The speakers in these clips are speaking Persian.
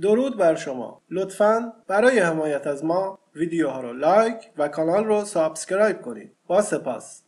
درود بر شما لطفا برای حمایت از ما ویدیوها رو لایک و کانال رو سابسکرایب کنید با سپاس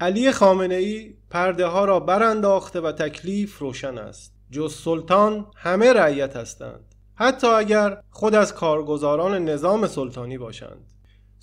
علی خامنه ای پرده ها را برانداخته و تکلیف روشن است جز سلطان همه رعیت هستند حتی اگر خود از کارگزاران نظام سلطانی باشند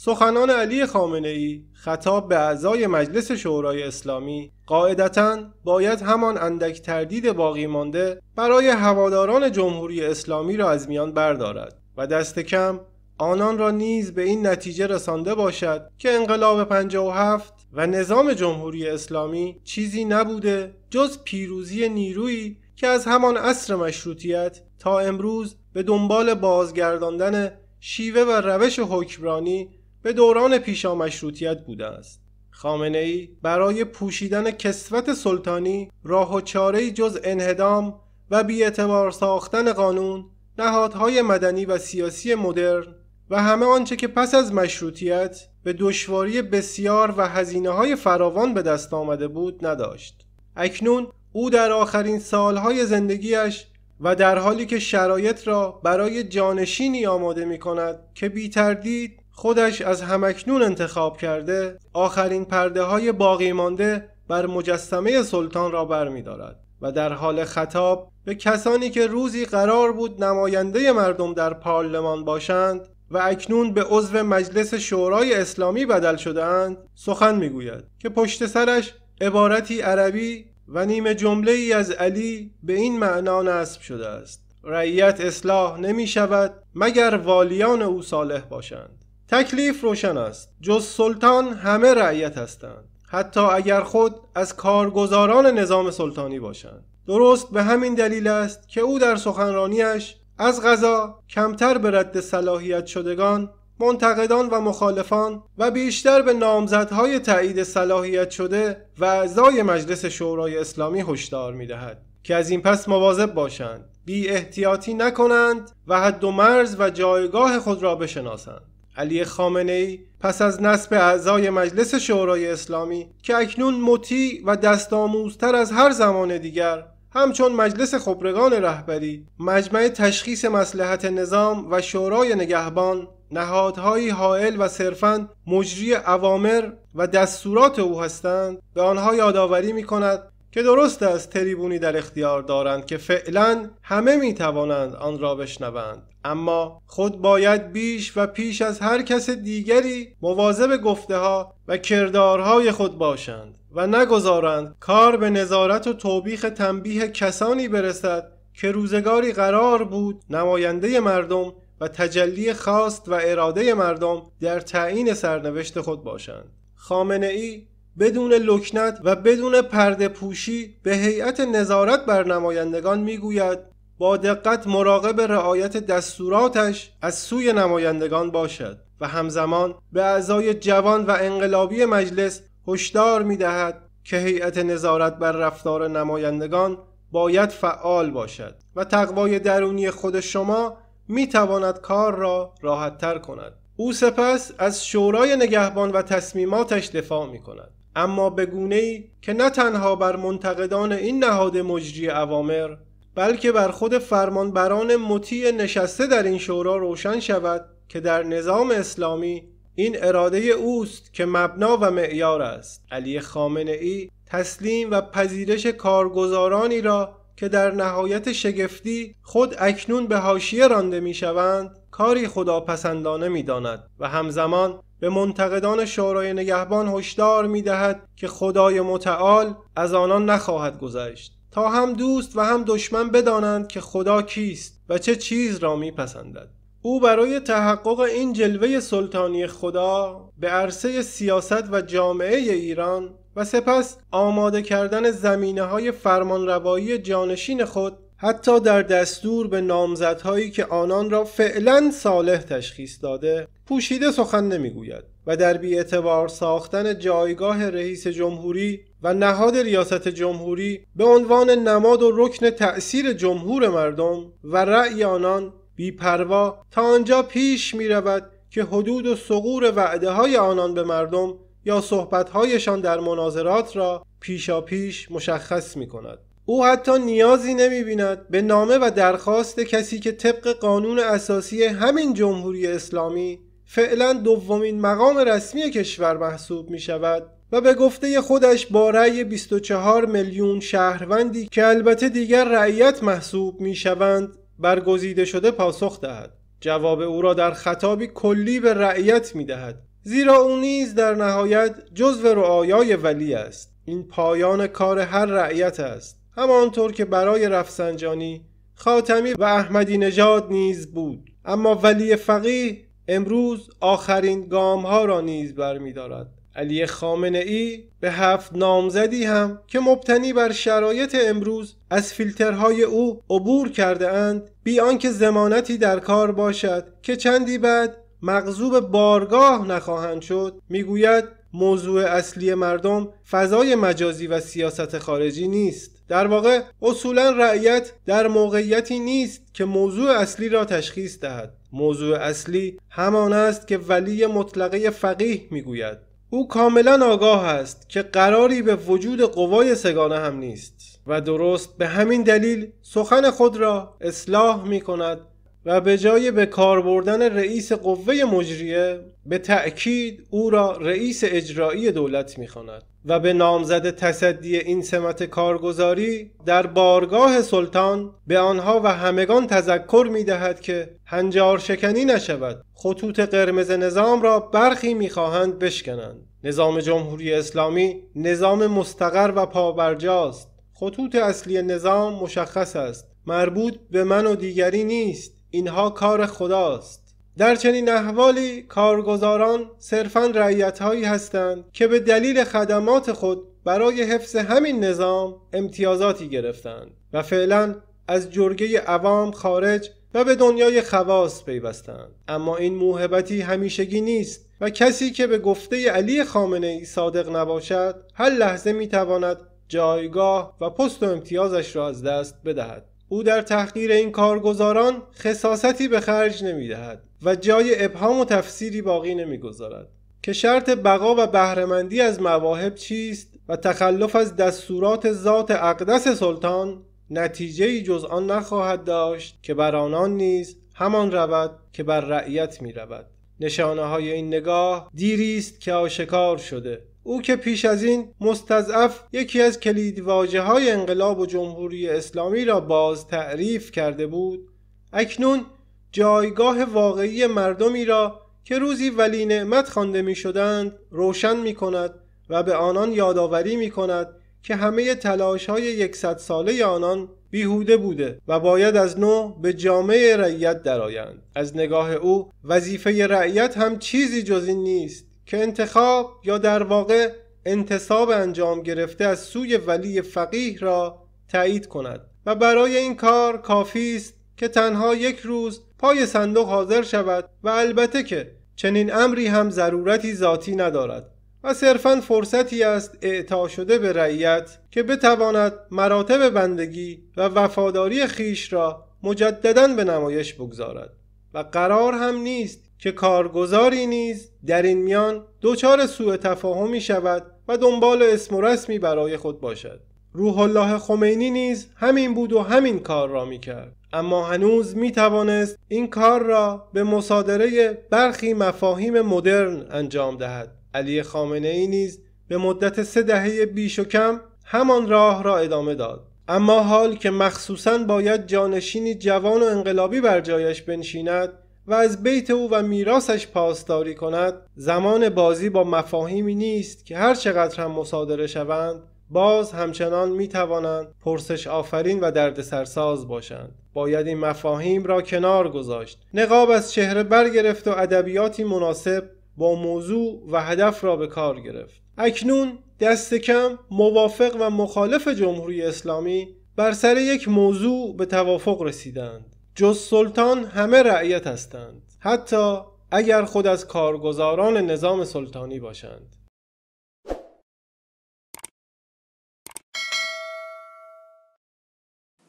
سخنان علی خامنه ای خطاب به اعضای مجلس شورای اسلامی قاعدتا باید همان اندک تردید باقی مانده برای هواداران جمهوری اسلامی را از میان بردارد و دست کم آنان را نیز به این نتیجه رسانده باشد که انقلاب 57 و نظام جمهوری اسلامی چیزی نبوده جز پیروزی نیرویی که از همان عصر مشروطیت تا امروز به دنبال بازگرداندن شیوه و روش حکمرانی به دوران پیشا مشروطیت بوده است خامنه ای برای پوشیدن کسوت سلطانی راه و چاره جز انهدام و بیعتبار ساختن قانون نهادهای مدنی و سیاسی مدرن و همه آنچه که پس از مشروطیت به دشواری بسیار و هزینه های فراوان به دست آمده بود نداشت اکنون او در آخرین سالهای زندگیش و در حالی که شرایط را برای جانشینی آماده می کند که بی تردید خودش از همکنون انتخاب کرده آخرین پرده های باقی مانده بر مجسمه سلطان را بر دارد و در حال خطاب به کسانی که روزی قرار بود نماینده مردم در پارلمان باشند و اکنون به عضو مجلس شورای اسلامی بدل شدهاند سخن میگوید که پشت سرش عبارتی عربی و نیمه جمله ای از علی به این معنا نصب شده است رعیت اصلاح نمی شود مگر والیان او صالح باشند تکلیف روشن است جز سلطان همه رعیت هستند حتی اگر خود از کارگزاران نظام سلطانی باشند درست به همین دلیل است که او در سخنرانیش از غذا کمتر به رد صلاحیت شدگان منتقدان و مخالفان و بیشتر به نامزدهای تایید صلاحیت شده و اعضای مجلس شورای اسلامی هشدار میدهد که از این پس مواظب باشند بی احتیاطی نکنند و حد و مرز و جایگاه خود را بشناسند علی خامنه ای پس از نصب اعضای مجلس شورای اسلامی که اکنون مطیع و دستآموزتر از هر زمان دیگر همچون مجلس خبرگان رهبری، مجمع تشخیص مسلحت نظام و شورای نگهبان نهادهایی حائل و صرفا مجری اوامر و دستورات او هستند به آنها یادآوری می کند که درست است تریبونی در اختیار دارند که فعلا همه می توانند آن را بشنوند اما خود باید بیش و پیش از هر کس دیگری مواظب گفته ها و کردارهای خود باشند و نگذارند کار به نظارت و توبیخ تنبیه کسانی برسد که روزگاری قرار بود نماینده مردم و تجلی خواست و اراده مردم در تعیین سرنوشت خود باشند خامنه ای بدون لکنت و بدون پرده پوشی به هیئت نظارت بر نمایندگان میگوید با دقت مراقب رعایت دستوراتش از سوی نمایندگان باشد و همزمان به اعضای جوان و انقلابی مجلس هشدار می دهد که هیئت نظارت بر رفتار نمایندگان باید فعال باشد و تقوای درونی خود شما می تواند کار را راحت تر کند او سپس از شورای نگهبان و تصمیماتش دفاع می کند اما به گونه ای که نه تنها بر منتقدان این نهاد مجری عوامر، بلکه بر خود فرمانبران مطیع نشسته در این شورا روشن شود که در نظام اسلامی این اراده اوست که مبنا و معیار است علی خامنه ای تسلیم و پذیرش کارگزارانی را که در نهایت شگفتی خود اکنون به حاشیه رانده شوند کاری خداپسندانه داند و همزمان به منتقدان شورای نگهبان هشدار میدهد که خدای متعال از آنان نخواهد گذشت تا هم دوست و هم دشمن بدانند که خدا کیست و چه چیز را میپسندد او برای تحقق این جلوه سلطانی خدا به عرصه سیاست و جامعه ایران و سپس آماده کردن زمینه های فرمانروایی جانشین خود حتی در دستور به نامزدهایی که آنان را فعلا صالح تشخیص داده پوشیده سخن نمیگوید و در اعتبار ساختن جایگاه رئیس جمهوری و نهاد ریاست جمهوری به عنوان نماد و رکن تأثیر جمهور مردم و رأی آنان پروا تا آنجا پیش می رود که حدود و سقور وعده های آنان به مردم یا صحبت هایشان در مناظرات را پیشا پیش مشخص می کند. او حتی نیازی نمی بیند به نامه و درخواست کسی که طبق قانون اساسی همین جمهوری اسلامی فعلا دومین مقام رسمی کشور محسوب می شود و به گفته خودش با رأی 24 میلیون شهروندی که البته دیگر رعیت محسوب می شوند برگزیده شده پاسخ دهد جواب او را در خطابی کلی به رعیت می دهد زیرا او نیز در نهایت جزو رعایای ولی است این پایان کار هر رعیت است همانطور که برای رفسنجانی خاتمی و احمدی نژاد نیز بود اما ولی فقیه امروز آخرین گام ها را نیز برمیدارد علی خامنه ای به هفت نامزدی هم که مبتنی بر شرایط امروز از فیلترهای او عبور کرده اند بی آنکه زمانتی در کار باشد که چندی بعد مغزوب بارگاه نخواهند شد میگوید موضوع اصلی مردم فضای مجازی و سیاست خارجی نیست در واقع اصولا رعیت در موقعیتی نیست که موضوع اصلی را تشخیص دهد موضوع اصلی همان است که ولی مطلقه فقیه میگوید او کاملا آگاه است که قراری به وجود قوای سگانه هم نیست و درست به همین دلیل سخن خود را اصلاح می کند و به جای به کار بردن رئیس قوه مجریه به تأکید او را رئیس اجرایی دولت میخواند و به نامزد تصدی این سمت کارگزاری در بارگاه سلطان به آنها و همگان تذکر دهد که هنجار شکنی نشود خطوط قرمز نظام را برخی میخواهند بشکنند نظام جمهوری اسلامی نظام مستقر و پابرجاست خطوط اصلی نظام مشخص است مربوط به من و دیگری نیست اینها کار خداست در چنین احوالی کارگزاران صرفا رعیت هایی هستند که به دلیل خدمات خود برای حفظ همین نظام امتیازاتی گرفتند و فعلا از جرگه عوام خارج و به دنیای خواص پیوستند اما این موهبتی همیشگی نیست و کسی که به گفته علی خامنه ای صادق نباشد هر لحظه میتواند جایگاه و پست و امتیازش را از دست بدهد او در تحقیر این کارگزاران خصاصتی به خرج دهد و جای ابهام و تفسیری باقی گذارد. که شرط بقا و بهرهمندی از مواهب چیست و تخلف از دستورات ذات اقدس سلطان نتیجه ای جز آن نخواهد داشت که بر آنان نیز همان رود که بر رعیت می رود نشانه های این نگاه دیری است که آشکار شده او که پیش از این مستضعف یکی از کلیدواجه های انقلاب و جمهوری اسلامی را باز تعریف کرده بود اکنون جایگاه واقعی مردمی را که روزی ولی نعمت خوانده می شدند روشن می کند و به آنان یادآوری می کند که همه تلاش های یکصد ساله آنان بیهوده بوده و باید از نو به جامعه رعیت درآیند از نگاه او وظیفه رعیت هم چیزی جز این نیست که انتخاب یا در واقع انتصاب انجام گرفته از سوی ولی فقیه را تایید کند و برای این کار کافی است که تنها یک روز پای صندوق حاضر شود و البته که چنین امری هم ضرورتی ذاتی ندارد و صرفا فرصتی است اعطا شده به رعیت که بتواند مراتب بندگی و وفاداری خیش را مجددا به نمایش بگذارد و قرار هم نیست که کارگزاری نیز در این میان دچار سوء تفاهمی شود و دنبال اسم و رسمی برای خود باشد روح الله خمینی نیز همین بود و همین کار را می کرد اما هنوز می توانست این کار را به مصادره برخی مفاهیم مدرن انجام دهد علی خامنه ای نیز به مدت سه دهه بیش و کم همان راه را ادامه داد اما حال که مخصوصا باید جانشینی جوان و انقلابی بر جایش بنشیند و از بیت او و میراسش پاسداری کند زمان بازی با مفاهیمی نیست که هر چقدر هم مصادره شوند باز همچنان می توانند پرسش آفرین و دردسرساز باشند باید این مفاهیم را کنار گذاشت نقاب از چهره برگرفت و ادبیاتی مناسب با موضوع و هدف را به کار گرفت اکنون دست کم موافق و مخالف جمهوری اسلامی بر سر یک موضوع به توافق رسیدند جز سلطان همه رعیت هستند حتی اگر خود از کارگزاران نظام سلطانی باشند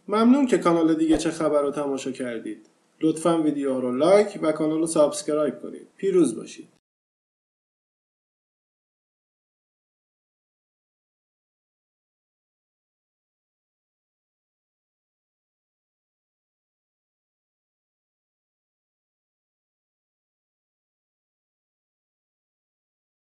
ممنون که کانال دیگه چه خبر رو تماشا کردید لطفا ویدیو رو لایک و کانال رو سابسکرایب کنید پیروز باشید